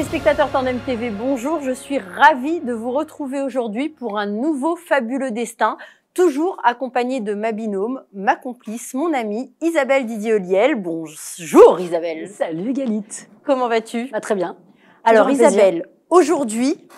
spectateurs Tandem TV, bonjour. Je suis ravie de vous retrouver aujourd'hui pour un nouveau fabuleux destin, toujours accompagné de ma binôme, ma complice, mon amie Isabelle Didier-Oliel. Bonjour Isabelle. Salut Galit Comment vas-tu bah, Très bien. Alors Isabelle, aujourd'hui,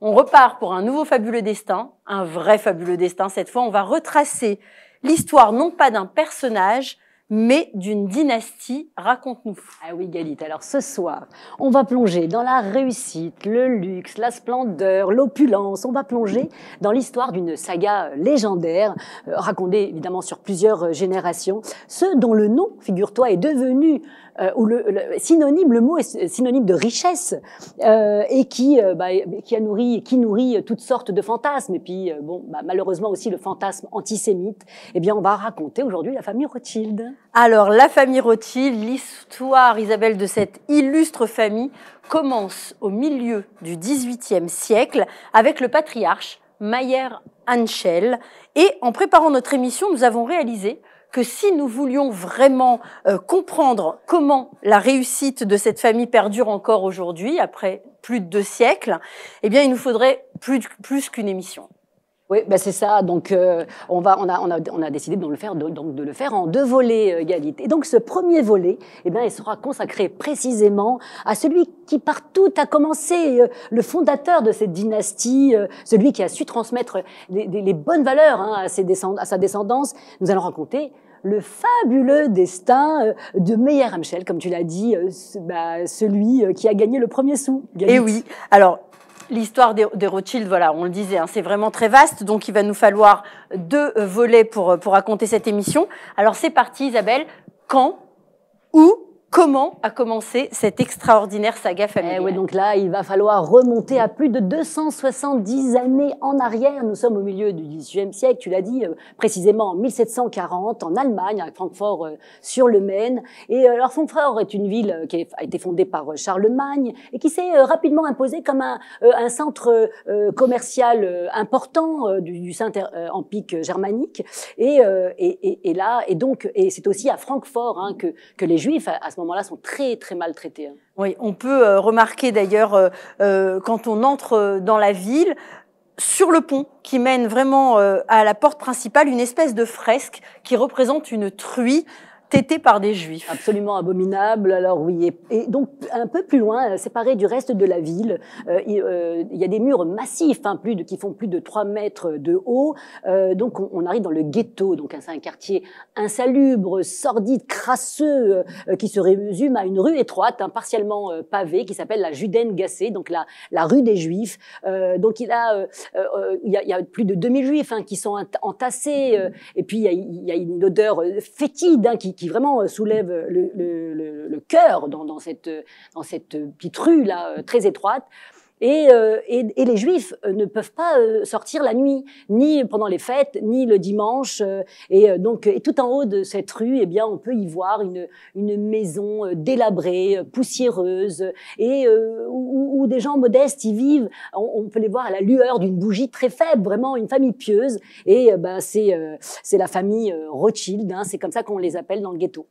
on repart pour un nouveau fabuleux destin, un vrai fabuleux destin cette fois. On va retracer l'histoire non pas d'un personnage, mais d'une dynastie. Raconte-nous. Ah oui, Galit. Alors ce soir, on va plonger dans la réussite, le luxe, la splendeur, l'opulence. On va plonger dans l'histoire d'une saga euh, légendaire, euh, racontée évidemment sur plusieurs euh, générations. Ce dont le nom, figure-toi, est devenu euh, où le, synonyme, le mot est synonyme de richesse euh, et qui, euh, bah, qui a nourri, qui nourrit euh, toutes sortes de fantasmes. Et puis, bon, bah, malheureusement aussi le fantasme antisémite. Eh bien, on va raconter aujourd'hui la famille Rothschild. Alors, la famille Rothschild, l'histoire, Isabelle, de cette illustre famille commence au milieu du XVIIIe siècle avec le patriarche Mayer Anschel. Et en préparant notre émission, nous avons réalisé que si nous voulions vraiment euh, comprendre comment la réussite de cette famille perdure encore aujourd'hui, après plus de deux siècles, eh bien, il nous faudrait plus qu'une émission. Oui, ben c'est ça. Donc, euh, on, va, on, a, on, a, on a décidé de le faire, donc de le faire en deux volets, euh, Galit. Et donc, ce premier volet, eh bien, il sera consacré précisément à celui qui, partout, a commencé, euh, le fondateur de cette dynastie, celui qui a su transmettre les, les, bonnes valeurs hein, à, ses à sa descendance. Nous allons raconter le fabuleux destin de Meyer Amchel, comme tu l'as dit, bah, celui qui a gagné le premier sou. Galit. Et eh oui. Alors, l'histoire des, des, Rothschild, voilà, on le disait, hein, c'est vraiment très vaste, donc il va nous falloir deux euh, volets pour, euh, pour raconter cette émission. Alors c'est parti Isabelle, quand, où Comment a commencé cette extraordinaire saga eh familiale eh oui, Donc là, il va falloir remonter à plus de 270 années en arrière. Nous sommes au milieu du XVIIIe siècle, tu l'as dit, euh, précisément en 1740, en Allemagne, à Francfort-sur-le-Maine. Euh, et euh, alors, Francfort est une ville qui a été fondée par Charlemagne et qui s'est rapidement imposée comme un, centre commercial important du, Saint-Empire germanique. Et, là, et donc, et c'est aussi à Francfort hein, que, les Juifs, à ce moment-là sont très très mal traités. Hein. Oui, on peut euh, remarquer d'ailleurs euh, euh, quand on entre dans la ville, sur le pont qui mène vraiment à la porte principale, une espèce de fresque qui représente une truie tété par des juifs. Absolument abominable. Alors oui, et, donc un peu plus loin, euh, séparé du reste de la ville, euh, euh, il, y a des murs massifs, hein, plus qui font plus de 3 mètres de haut. donc on, arrive dans le ghetto, donc c'est un quartier insalubre, sordide, crasseux, qui se résume à une rue étroite, hein, partiellement pavée, qui s'appelle la Judaine Gassée, donc la, la rue des juifs. donc il, a, il, y a, plus de 2000 juifs hein, qui sont entassés, et puis il il y a une odeur fétide qui qui vraiment euh, soulève euh, le, cœur dans, cette, dans cette euh, petite rue là très étroite. Euh, et, les Juifs euh, ne peuvent pas euh, sortir la nuit, ni pendant les fêtes, ni le dimanche. et donc, tout en haut de cette rue, eh bien, on peut y voir une, maison délabrée, poussiéreuse, et où, des gens modestes y vivent. On, peut les voir à la lueur d'une bougie très faible, vraiment une famille pieuse. Et ben, c'est c'est la famille Rothschild. Hein, c'est comme ça qu'on les appelle dans le ghetto.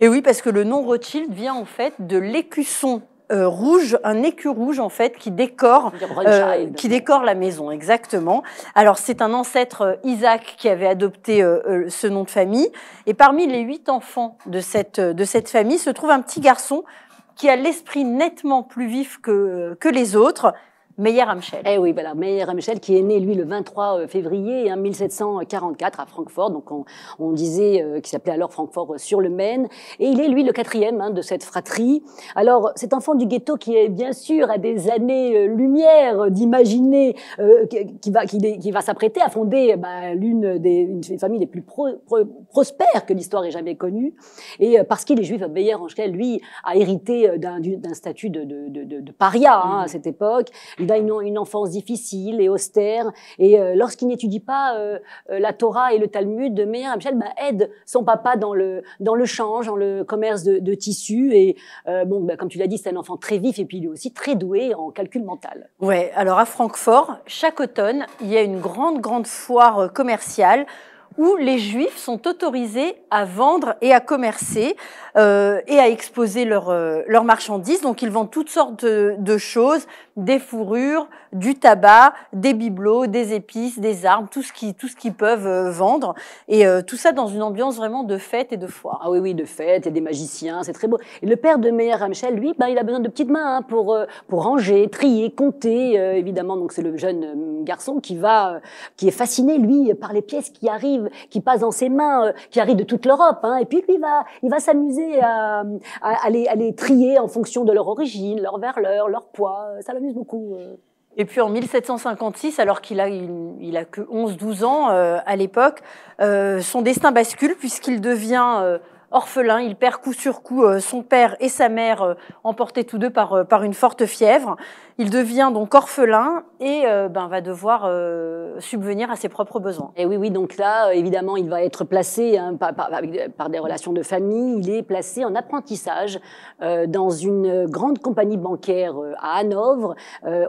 Et oui, parce que le nom Rothschild vient en fait de l'écusson euh, rouge, un écu rouge en fait qui décore, euh, qui décore la maison exactement. Alors c'est un ancêtre euh, Isaac qui avait adopté ce nom de famille. Et parmi les huit enfants de cette de cette famille se trouve un petit garçon qui a l'esprit nettement plus vif que que les autres, Meyer Amschel. Eh oui, voilà, Meyer Amschel qui est né, lui, le 23 euh, février 1744 hein, à Francfort. Donc, on, disait euh, qu'il s'appelait alors Francfort euh, sur le Maine. Et il est, lui, le quatrième hein, de cette fratrie. Alors, cet enfant du ghetto qui est, bien sûr, à des années-lumière d'imaginer qui va, qui, qui va s'apprêter à fonder eh ben, l'une des familles les plus prospères que l'histoire ait jamais connue. Et parce qu'il est juif, Meyer Amschel, lui, a hérité d'un statut de, paria hein, mmh. à cette époque il a une, enfance difficile et austère. Et euh, lorsqu'il n'étudie pas euh, euh, la Torah et le Talmud, de Michel bah, aide son papa dans le, dans le change, dans le commerce de, tissus. Et bon, bah, comme tu l'as dit, c'est un enfant très vif et puis il est aussi très doué en calcul mental. Ouais, alors à Francfort, chaque automne, il y a une grande, grande foire commerciale où les juifs sont autorisés à vendre et à commercer euh, et à exposer leurs euh, marchandises. Donc ils vendent toutes sortes de, choses, des fourrures, du tabac, des bibelots, des épices, des armes, tout ce qui tout ce qu'ils peuvent euh, vendre et euh, tout ça dans une ambiance vraiment de fête et de foire. Ah oui oui, de fête et des magiciens, c'est très beau. Et le père de Meyer Ramchel, lui, ben, il a besoin de petites mains hein, pour pour ranger, trier, compter évidemment. Donc c'est le jeune garçon qui va qui est fasciné lui par les pièces qui arrivent qui passe dans ses mains, euh, qui arrive de toute l'Europe. Hein. et puis lui, va, il va s'amuser à, les, trier en fonction de leur origine, leur verleur, leur poids. Euh, ça l'amuse beaucoup. Euh. Et puis en 1756, alors qu'il a, il a que 11-12 ans à l'époque, son destin bascule puisqu'il devient orphelin. Il perd coup sur coup euh, son père et sa mère, euh, emportés tous deux par, euh, par une forte fièvre. Il devient donc orphelin et ben, va devoir subvenir à ses propres besoins. Et oui, oui, donc là, évidemment, il va être placé hein, par, par, des relations de famille. Il est placé en apprentissage dans une grande compagnie bancaire à Hanovre,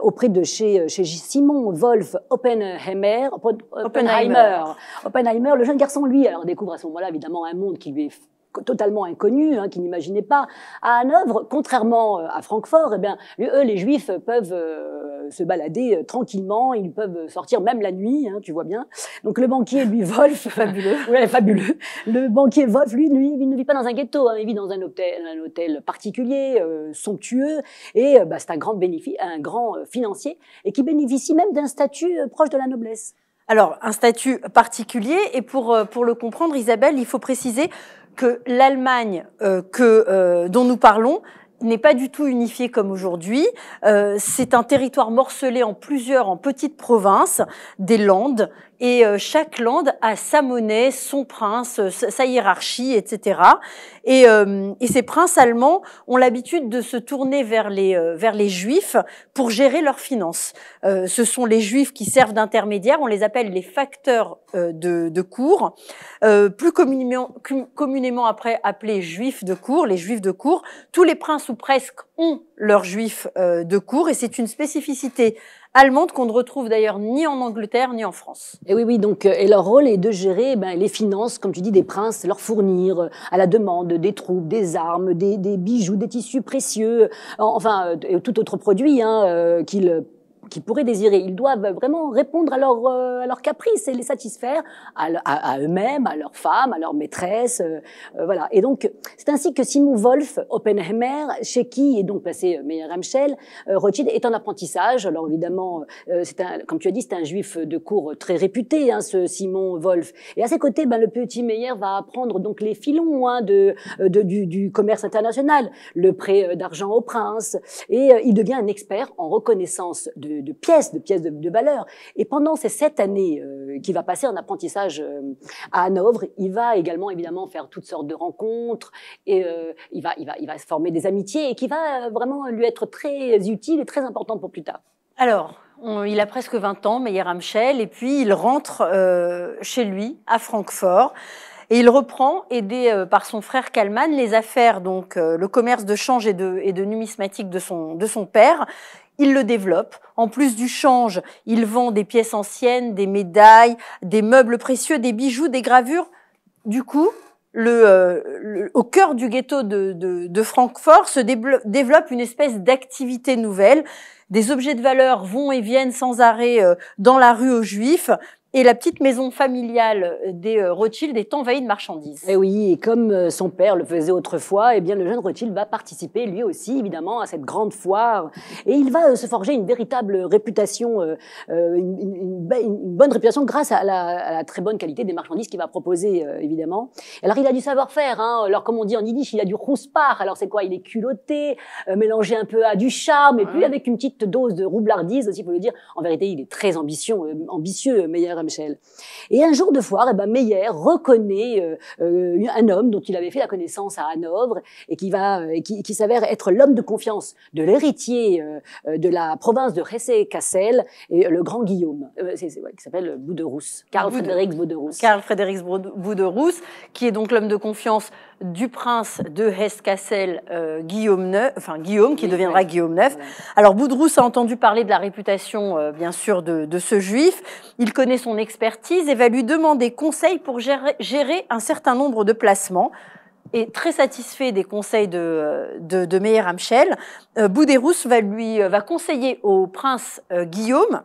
auprès de chez, chez Simon Wolf Oppenheimer, Oppenheimer. Oppenheimer. le jeune garçon, lui, alors découvre à ce moment-là évidemment un monde qui lui est totalement inconnu, hein, qui n'imaginaient pas. À Hanovre, contrairement euh, à Francfort, eh bien, eux, les Juifs peuvent euh, se balader euh, tranquillement, ils peuvent sortir même la nuit, hein, tu vois bien. Donc le banquier, lui, Wolf, fabuleux, fabuleux. Le banquier Wolf, lui, lui, il ne vit pas dans un ghetto, hein, il vit dans un hôtel, un hôtel particulier, somptueux, et bah, c'est un grand, bénéfice, un grand financier, et qui bénéficie même d'un statut proche de la noblesse. Alors, un statut particulier, et pour, pour le comprendre, Isabelle, il faut préciser que l'Allemagne euh, que euh, dont nous parlons n'est pas du tout unifiée comme aujourd'hui. Euh, c'est un territoire morcelé en plusieurs, en petites provinces, des landes et euh, chaque lande a sa monnaie, son prince, euh, sa hiérarchie, etc. Euh, et, ces princes allemands ont l'habitude de se tourner vers les, vers les juifs pour gérer leurs finances. ce sont les juifs qui servent d'intermédiaires, on les appelle les facteurs de, de, cours, plus communément, après appelés juifs de cour, les juifs de cour. Tous les princes ou presque ont leurs juifs de cour, et c'est une spécificité allemande qu'on ne retrouve d'ailleurs ni en Angleterre ni en France. Et oui, oui, donc, euh, et leur rôle est de gérer eh ben, les finances, comme tu dis, des princes, leur fournir euh, à la demande des troupes, des armes, des, des bijoux, des tissus précieux, enfin, euh, tout autre produit hein, qu'ils qui pourraient désirer. Ils doivent vraiment répondre à leurs leur euh, caprices et les satisfaire à, à, eux-mêmes, à leurs femmes, à leurs maîtresses. Euh, euh, voilà. Et donc, c'est ainsi que Simon Wolf, Oppenheimer, chez qui est donc passé bah, Meyer euh, Rothschild est en apprentissage. Alors évidemment, c'est un, comme tu as dit, c'est un juif de cour très réputé, hein, ce Simon Wolf. Et à ses côtés, ben, le petit Meyer va apprendre donc les filons hein, de, de du, du, commerce international, le prêt d'argent au prince, et il devient un expert en reconnaissance de de, pièces, de pièces de, valeur. Et pendant ces sept années euh, qui qu'il va passer en apprentissage euh, à Hanovre, il va également évidemment faire toutes sortes de rencontres et euh, il va il va se former des amitiés et qui va vraiment lui être très utile et très importante pour plus tard. Alors, il a presque 20 ans, Meyer Amschel, et puis il rentre chez lui à Francfort. Et il reprend, aidé par son frère Kalman, les affaires, donc le commerce de change et de, et de numismatique de son, de son père il le développe. En plus du change, il vend des pièces anciennes, des médailles, des meubles précieux, des bijoux, des gravures. Du coup, le, euh, au cœur du ghetto de, Francfort se développe une espèce d'activité nouvelle. Des objets de valeur vont et viennent sans arrêt euh, dans la rue aux Juifs. Et la petite maison familiale euh, des euh, Rothschild est envahie de marchandises. Et eh oui, et comme euh, son père le faisait autrefois, eh bien le jeune Rothschild va participer lui aussi évidemment à cette grande foire et il va se forger une véritable réputation, une, bonne réputation grâce à la, très bonne qualité des marchandises qu'il va proposer évidemment. Alors il a du savoir-faire, hein. alors comme on dit en yiddish, il a du rouspar. Alors c'est quoi Il est culotté, mélangé un peu à du charme et puis avec une petite dose de roublardise aussi, pour le dire. En vérité, il est très ambitieux, ambitieux meilleur Michel. Et un jour de foire, eh ben, Meyer reconnaît euh, euh, un homme dont il avait fait la connaissance à Hanovre et qui va, euh, qui, s'avère être l'homme de confiance de l'héritier de la province de hesse cassel et le grand Guillaume, qui s'appelle Bouderousse, karl Bouderousse. Karl Frédéric Bouderousse, qui est donc l'homme de confiance du prince de Hesse-Cassel, euh, Guillaume, neuf, enfin, Guillaume, qui deviendra Guillaume IX. Alors Boudrousse a entendu parler de la réputation, euh, bien sûr, de, ce juif. Il connaît son expertise et va lui demander conseil pour gérer, un certain nombre de placements. Et très satisfait des conseils de, Meyer euh, de Meir va, lui, va conseiller au prince Guillaume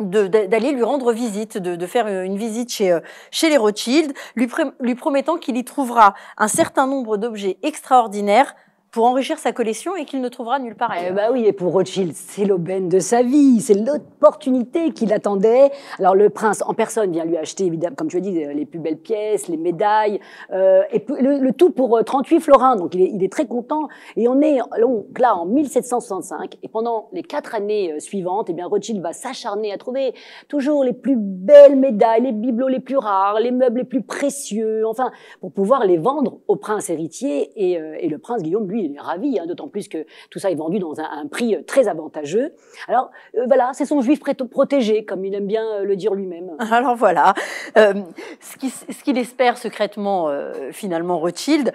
d'aller lui rendre visite, de, faire euh, une visite chez, euh, les Rothschild, lui promettant qu'il y trouvera un certain nombre d'objets extraordinaires pour enrichir sa collection et qu'il ne trouvera nulle part Eh bah oui, et pour Rothschild, c'est l'aubaine de sa vie, c'est l'opportunité qu'il attendait. Alors le prince en personne vient lui acheter, évidemment, comme tu as dit, euh, les plus belles pièces, les médailles, euh, et le, tout pour 38 euh, florins, donc il est, très content. Et on est là en 1765, et pendant les quatre années euh, suivantes, eh bien Rothschild va s'acharner à trouver toujours les plus belles médailles, les bibelots les plus rares, les meubles les plus précieux, enfin, pour pouvoir les vendre au prince héritier, et, et le prince Guillaume, lui, il est ravi, hein, d'autant plus que tout ça est vendu dans un, prix euh, très avantageux. Alors euh, voilà, c'est son juif protégé, comme il aime bien euh, le dire lui-même. Alors voilà, ce qu'il espère secrètement, finalement, Rothschild,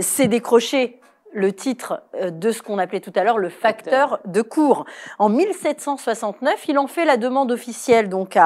c'est décrocher le titre euh, de ce qu'on appelait tout à l'heure le facteur de cours. En 1769, il en fait la demande officielle donc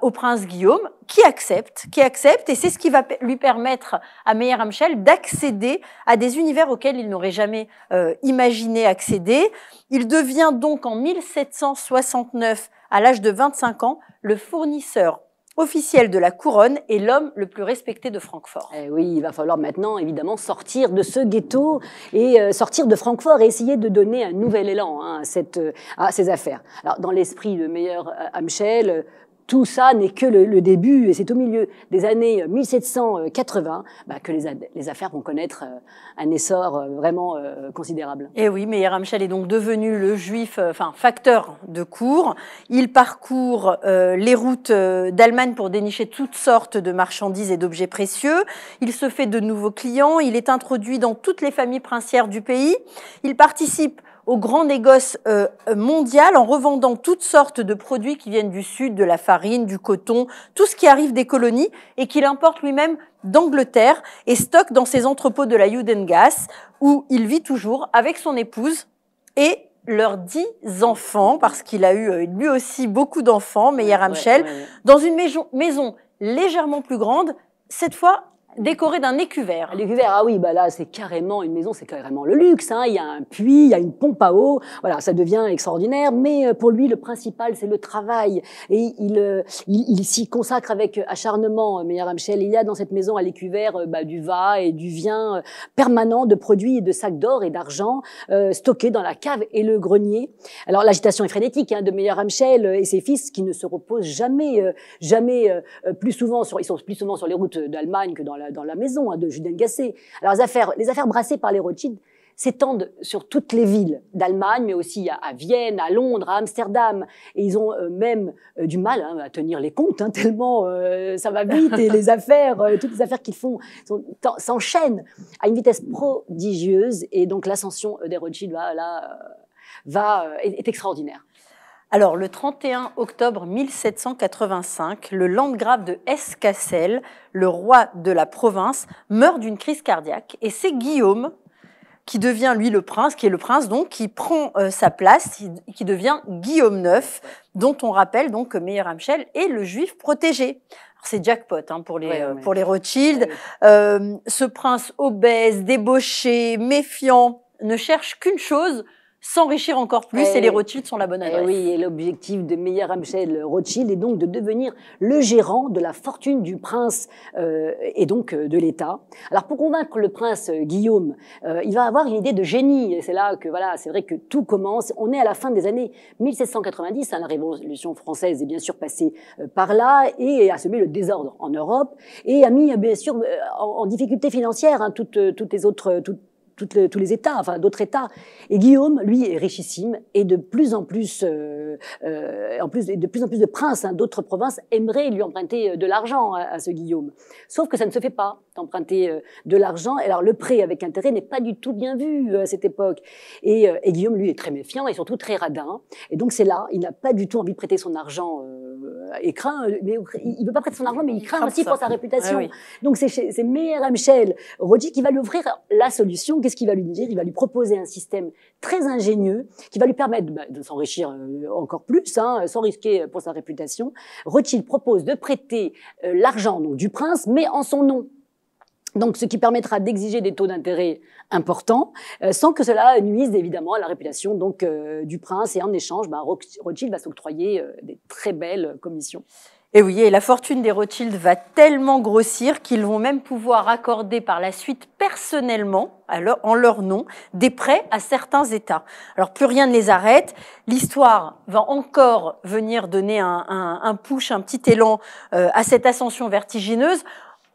au prince Guillaume, qui accepte, qui accepte, et c'est ce qui va lui permettre à Meyer-Amschel d'accéder à des univers auxquels il n'aurait jamais euh, imaginé accéder. Il devient donc en 1769, à l'âge de 25 ans, le fournisseur officiel de la couronne et l'homme le plus respecté de Francfort. Eh oui, il va falloir maintenant évidemment sortir de ce ghetto et euh, sortir de Francfort et essayer de donner un nouvel élan hein, à, cette, euh, ces affaires. Alors dans l'esprit de Meilleur euh, Amschel, tout ça n'est que le, début, et c'est au milieu des années 1780 euh, bah, que les, affaires vont connaître euh, un essor euh, vraiment considérable. Eh oui, mais Ramchal est donc devenu le juif, enfin facteur de cours. Il parcourt les routes d'Allemagne pour dénicher toutes sortes de marchandises et d'objets précieux. Il se fait de nouveaux clients, il est introduit dans toutes les familles princières du pays. Il participe au grand négoce euh, mondial en revendant toutes sortes de produits qui viennent du sud, de la farine, du coton, tout ce qui arrive des colonies et qu'il importe lui-même d'Angleterre et stocke dans ses entrepôts de la Yudengas, où il vit toujours avec son épouse et leurs dix enfants, parce qu'il a eu euh, lui aussi beaucoup d'enfants, Meyer Amschel, dans une maison légèrement plus grande, cette fois décoré d'un écuvert. L'écuvert, ah oui, bah là, c'est carrément une maison, c'est carrément le luxe. Hein. Il y a un puits, il y a une pompe à eau. Voilà, ça devient extraordinaire. Mais euh, pour lui, le principal, c'est le travail. Et il, euh, il, il s'y consacre avec euh, acharnement. Meyer Amschel, il y a dans cette maison à l'écuvert, bah, du va et du vient permanent de produits et de sacs d'or et d'argent stockés dans la cave et le grenier. Alors l'agitation est frénétique hein, de Meyer Amschel et ses fils qui ne se reposent jamais, jamais plus souvent sur, ils sont plus souvent sur les routes d'Allemagne que dans la dans la maison à hein, de Juden Alors les affaires, les affaires brassées par les Rothschild s'étendent sur toutes les villes d'Allemagne, mais aussi à, Vienne, à Londres, à Amsterdam. Et ils ont euh, même euh, du mal hein, à tenir les comptes, hein, tellement euh, ça va vite et les affaires, toutes les affaires qu'ils font s'enchaînent à une vitesse prodigieuse. Et donc l'ascension des Rothschild là, va, est extraordinaire. Alors, le 31 octobre 1785, le landgrave de Hesse-Cassel, le roi de la province, meurt d'une crise cardiaque et c'est Guillaume qui devient lui le prince, qui est le prince donc, qui prend euh, sa place, qui devient Guillaume IX, dont on rappelle donc que Meyer Amschel est le juif protégé. C'est jackpot hein, pour les euh, Rothschild. Euh, ce prince obèse, débauché, méfiant, ne cherche qu'une chose, s'enrichir encore plus et, eh les Rothschild sont la bonne eh adresse. Et oui, et l'objectif de Meyer Amschel Rothschild est donc de devenir le gérant de la fortune du prince euh, et donc euh, de l'État. Alors pour convaincre le prince euh, Guillaume, euh, il va avoir une idée de génie. C'est là que voilà, c'est vrai que tout commence. On est à la fin des années 1790, la Révolution française est bien sûr passée par là et a semé le désordre en Europe et a mis bien sûr en, difficulté financière hein, toutes, toutes les autres toutes, tous les États, enfin d'autres États. Et Guillaume, lui, est richissime et de plus en plus, euh, euh, en plus de plus en plus de princes hein, d'autres provinces aimeraient lui emprunter euh, de l'argent à, ce Guillaume. Sauf que ça ne se fait pas d'emprunter de l'argent. Alors le prêt avec intérêt n'est pas du tout bien vu à cette époque. Et, Guillaume, lui, est très méfiant et surtout très radin. Et donc c'est là, il n'a pas du tout envie de prêter son argent et euh, craint, euh, mais il veut pas prêter son argent, mais il craint aussi pour sa réputation. Ah donc c'est Meir Michel Rodi, qui va lui offrir la solution. Qu'est-ce qu'il va lui dire Il va lui proposer un système très ingénieux qui va lui permettre bah, de s'enrichir euh, encore plus, hein, sans risquer pour sa réputation. Rodi propose de prêter l'argent du prince, mais en son nom. Donc, ce qui permettra d'exiger des taux d'intérêt importants, euh, sans que cela nuise évidemment à la réputation donc euh, du prince. Et en échange, bah, Rothschild va s'octroyer euh, des très belles commissions. Et oui, et la fortune des Rothschild va tellement grossir qu'ils vont même pouvoir accorder par la suite personnellement, alors, en leur nom, des prêts à certains États. Alors plus rien ne les arrête. L'histoire va encore venir donner un, un push, un petit élan à cette ascension vertigineuse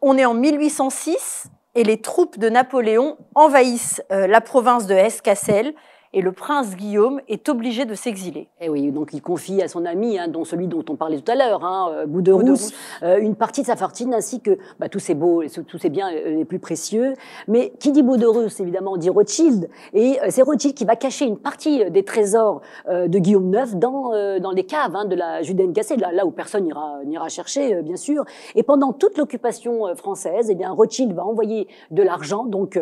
on est en 1806 et les troupes de Napoléon envahissent euh, la province de Hesse-Cassel et le prince Guillaume est obligé de s'exiler. Et eh oui, donc il confie à son ami, hein, dont celui dont on parlait tout à l'heure, hein, euh, euh, une partie de sa fortune ainsi que bah, tous ses beaux, tous biens euh, les plus précieux. Mais qui dit Bout évidemment, dit Rothschild, et c'est Rothschild qui va cacher une partie des trésors de Guillaume IX dans dans les caves hein, de la Judène Cassée, là, où personne n'ira chercher, bien sûr. Et pendant toute l'occupation française, et eh bien Rothschild va envoyer de l'argent, donc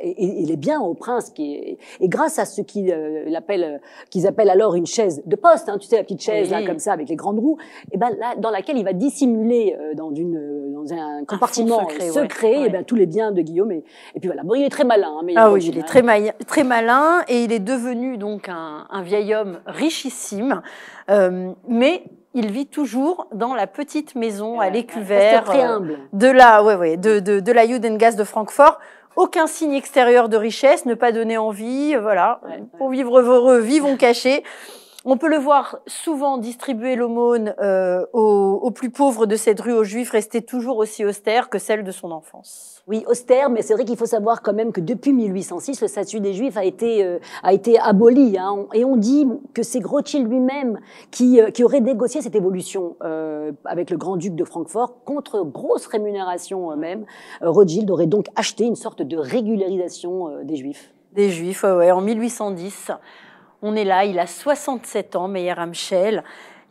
et, les biens au prince, qui est, et grâce à ce qu'ils euh, appellent, euh, qu'ils appellent alors une chaise de poste, hein, tu sais, la petite chaise là, comme ça avec les grandes roues, et eh ben là, dans laquelle il va dissimuler euh, dans, un compartiment secret, et eh ben, tous les biens de Guillaume. Et, puis voilà, bon, il est très malin. Hein, mais ah oui, il est très, très malin et il est devenu donc un, vieil homme richissime, mais il vit toujours dans la petite maison eh à l'écuvert... de la, ouais, ouais, de, de, de la Judengasse de Francfort aucun signe extérieur de richesse, ne pas donner envie, voilà. Pour vivre heureux, vivons cachés. On peut le voir souvent distribuer l'aumône euh, aux, plus pauvres de cette rue aux Juifs, rester toujours aussi austère que celle de son enfance. Oui, austère, mais c'est vrai qu'il faut savoir quand même que depuis 1806, le statut des Juifs a été, euh, a été aboli. Hein. et on dit que c'est Rothschild lui-même euh, qui, aurait négocié cette évolution avec le grand-duc de Francfort contre grosse rémunération même. Rothschild aurait donc acheté une sorte de régularisation des Juifs. Des Juifs, ouais, en 1810 on est là, il a 67 ans, Meyer Amschel.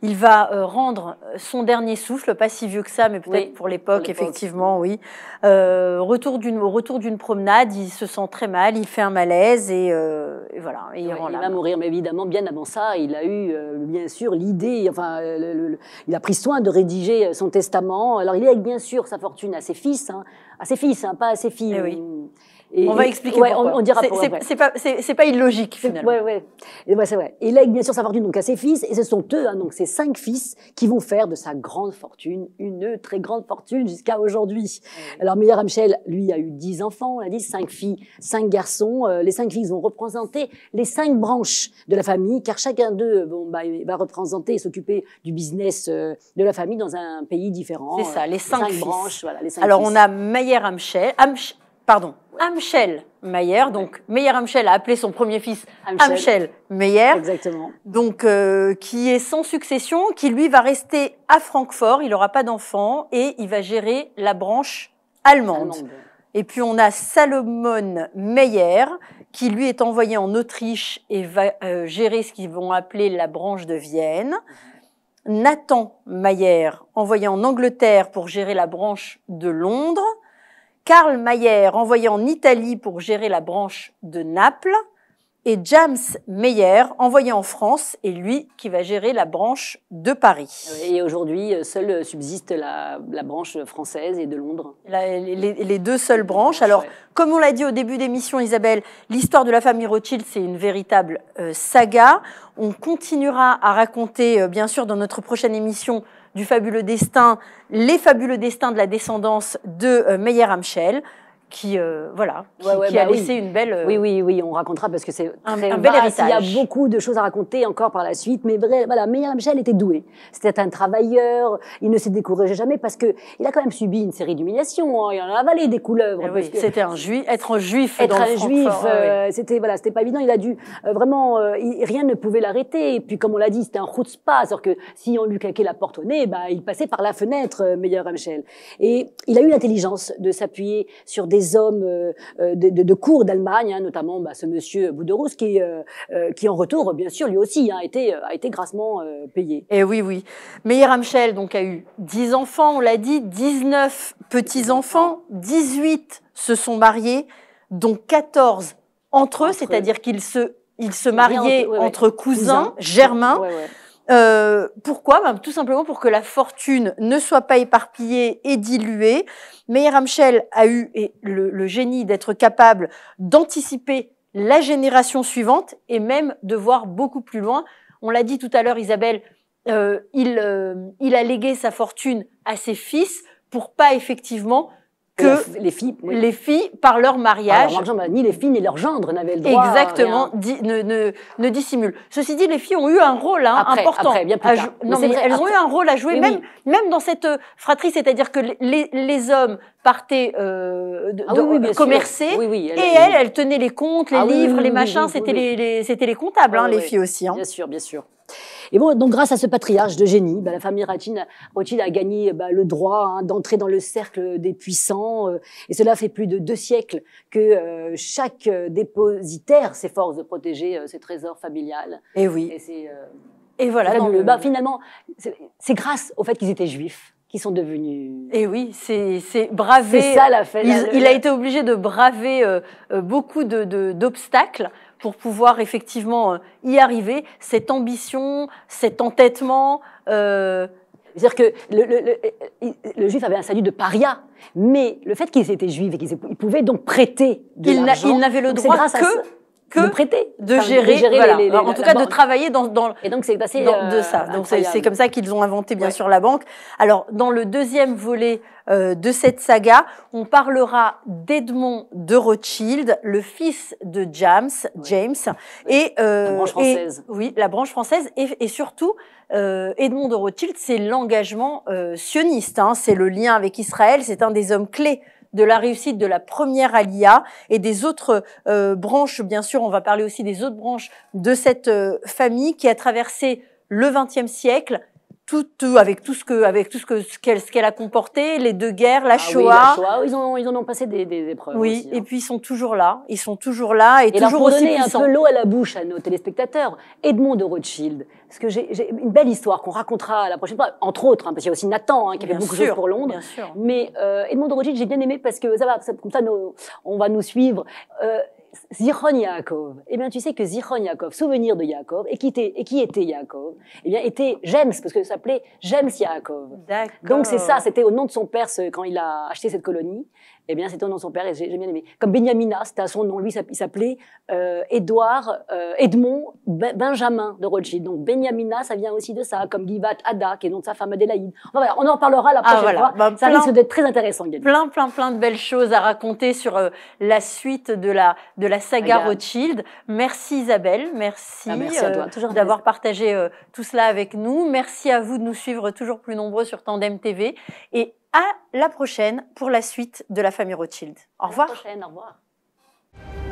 Il va euh, rendre son dernier souffle, pas si vieux que ça, mais peut-être pour l'époque, effectivement, oui. Euh, retour d'une promenade, il se sent très mal, il fait un malaise et, euh, voilà. il, va mourir, mais évidemment, bien avant ça, il a eu euh, bien sûr l'idée, enfin, il a pris soin de rédiger son testament. Alors, il est bien sûr sa fortune à ses fils, hein. à ses fils, hein, pas à ses filles. Eh mm, on va expliquer pourquoi. On, dira c'est, pas, c'est, pas illogique, finalement. Ouais, ouais. c'est vrai. Et là, bien sûr, sa fortune donc, à ses fils, et ce sont eux, hein, donc ses cinq fils, qui vont faire de sa grande fortune une très grande fortune jusqu'à aujourd'hui. Alors, Meyer Amschel, lui, a eu dix enfants, a dit cinq filles, cinq garçons. Euh, les cinq filles vont représenter les cinq branches de la famille, car chacun d'eux bon, bah, va représenter et s'occuper du business euh, de la famille dans un pays différent. C'est ça, les euh, cinq, branches. Voilà, Alors, on a Meyer Amschel, pardon, Amschel Meyer, Donc, Meyer Amschel a appelé son premier fils Amschel Meyer. Exactement. Donc, euh, qui est sans succession, qui lui va rester à Francfort. Il n'aura pas d'enfant et il va gérer la branche allemande. Et puis, on a Salomon Meyer, qui lui est envoyé en Autriche et va euh, gérer ce qu'ils vont appeler la branche de Vienne. Mhm. Nathan Meyer envoyé en Angleterre pour gérer la branche de Londres. Carl Mayer envoyé en Italie pour gérer la branche de Naples et James Meyer envoyé en France et lui qui va gérer la branche de Paris. Et aujourd'hui, euh, seule euh, subsiste la, branche française et de Londres. les, deux seules branches. Alors, comme on l'a dit au début d'émission, Isabelle, l'histoire de la famille Rothschild, c'est une véritable euh, saga. On continuera à raconter, bien sûr, dans notre prochaine émission, du fabuleux destin, les fabuleux destins de la descendance de euh, Meyer Amschel qui euh, voilà qui, a bah laissé une belle euh, oui oui oui on racontera parce que c'est un, bel héritage il y a beaucoup de choses à raconter encore par la suite mais voilà Meyer Michel était doué c'était un travailleur il ne s'est découragé jamais parce que il a quand même subi une série d'humiliations hein. il en a avalé des couleuvres eh c'était un juif être un juif être dans un juif euh, c'était voilà c'était pas évident il a dû euh, vraiment rien ne pouvait l'arrêter et puis comme on l'a dit c'était un chutzpah alors que si on lui claquait la porte au nez bah il passait par la fenêtre Meyer Michel et il a eu l'intelligence de s'appuyer sur des des hommes euh, euh, de, de, cour d'Allemagne, hein, notamment bah, ce monsieur Bouderous, qui, euh, qui en retour, bien sûr, lui aussi, hein, a, été, a été grassement payé. Et eh oui, oui. Meir amchel donc, a eu 10 enfants, on l'a dit, 19 petits-enfants, 18 se sont mariés, dont 14 entre eux, c'est-à-dire qu'ils se, se mariaient entre, cousins, germains. Euh, pourquoi ben, Tout simplement pour que la fortune ne soit pas éparpillée et diluée. Meyer Amschel a eu le, génie d'être capable d'anticiper la génération suivante et même de voir beaucoup plus loin. On l'a dit tout à l'heure, Isabelle, euh, il, euh, il a légué sa fortune à ses fils pour pas effectivement que les filles, les filles par leur ah, mariage. Bah, ni les filles ni leurs gendres n'avaient le droit. Exactement, ne, ne, dissimule. dissimulent. Ceci dit, les filles ont eu un rôle hein, important. Après, bien plus tard. Non, elles ont eu un rôle à jouer, même, même dans cette euh, fratrie, c'est-à-dire que les, hommes partaient euh, de, ah commercer elle, et elles, elles tenaient les comptes, les livres, les machins. C'était les, ah hein, les comptables, hein, les filles aussi. Hein. Bien sûr, bien sûr. Et bon, donc grâce à ce patriarche de génie, bah, la famille Rothschild a gagné bah, le droit hein, d'entrer dans le cercle des puissants. Euh, et cela fait plus de deux siècles que euh, chaque euh, dépositaire s'efforce de protéger ses trésors familiales. Et oui. Et, et voilà. Donc, bah, finalement, c'est grâce au fait qu'ils étaient juifs qui sont devenus. Et oui, c'est braver. C'est ça la fête. Il, a été obligé de braver beaucoup d'obstacles. De, pour pouvoir effectivement euh, y arriver, cette ambition, cet entêtement. C'est-à-dire euh, que euh, le, juif avait un salut de paria, mais le fait qu'ils étaient juifs et qu'ils pouvaient donc prêter de Ils n'avaient le droit que de prêter, de gérer, en tout cas de travailler dans, dans et donc c'est de euh, ça. Donc c'est comme ça qu'ils ont inventé bien sûr la banque. Alors dans le deuxième volet euh, de cette saga, on parlera d'Edmond de Rothschild, le fils de James, James et euh, la branche française. oui, la branche française et, surtout Edmond de Rothschild, c'est l'engagement sioniste. Hein. c'est le lien avec Israël. C'est un des hommes clés de la réussite de la première alia et des autres euh, branches, bien sûr, on va parler aussi des autres branches de cette euh, famille qui a traversé le XXe siècle, tout, euh, avec tout ce que, avec tout ce que ce qu'elle, a comporté, les deux guerres, la ah Shoah. Oui, la Shoah ils, ont, ils en ont passé des, des épreuves. Oui, hein. et puis ils sont toujours là, ils sont toujours là et, et toujours pour aussi donner un peu l'eau à la bouche à nos téléspectateurs. Edmond de Rothschild, parce que j'ai une belle histoire qu'on racontera la prochaine fois, entre autres, hein, parce qu'il y a aussi Nathan hein, qui avait beaucoup de pour Londres. Mais euh, Edmond de Rothschild, j'ai bien aimé parce que ça va, comme ça, nous, on va nous suivre. Euh, Zichon Yaakov. Eh bien, tu sais que Zichon Yaakov, souvenir de Yaakov, et qui était, et qui était Yaakov Eh bien, était James, parce que ça s'appelait James Yaakov. Donc c'est ça, c'était au nom de son père quand il a acheté cette colonie eh bien, c'est ton nom de son père, et j'ai bien aimé. Comme Benyamina, c'était à son nom, lui, il s'appelait euh, Edouard, euh, Edmond ben-, Benjamin de Rothschild. Donc, Benyamina, ça vient aussi de ça, comme Givat Ada, qui est donc sa femme Adélaïde. on en parlera la ah, prochaine voilà. fois. Bah, ça risque d'être très intéressant, Plein, plein, plein de belles choses à raconter sur euh, la suite de la, de la saga Rothschild. Merci Isabelle, merci, ah, merci euh, d'avoir partagé tout cela avec nous. Merci à vous de nous suivre toujours plus nombreux sur Tandem TV. Et à la prochaine pour la suite de la famille Rothschild. Au revoir. au revoir.